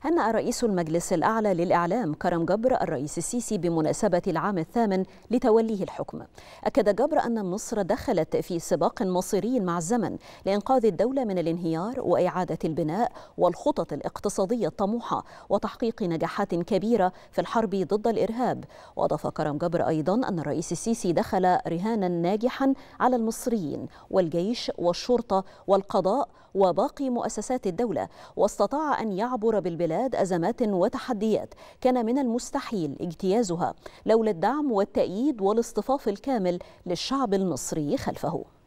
هنأ رئيس المجلس الأعلى للإعلام كرم جبر الرئيس السيسي بمناسبة العام الثامن لتوليه الحكم أكد جبر أن مصر دخلت في سباق مصيري مع الزمن لإنقاذ الدولة من الانهيار وإعادة البناء والخطط الاقتصادية الطموحة وتحقيق نجاحات كبيرة في الحرب ضد الإرهاب وأضاف كرم جبر أيضا أن الرئيس السيسي دخل رهانا ناجحا على المصريين والجيش والشرطة والقضاء وباقي مؤسسات الدولة واستطاع أن يعبر بالبلاد البلاد أزمات وتحديات كان من المستحيل اجتيازها لولا الدعم والتأييد والاصطفاف الكامل للشعب المصري خلفه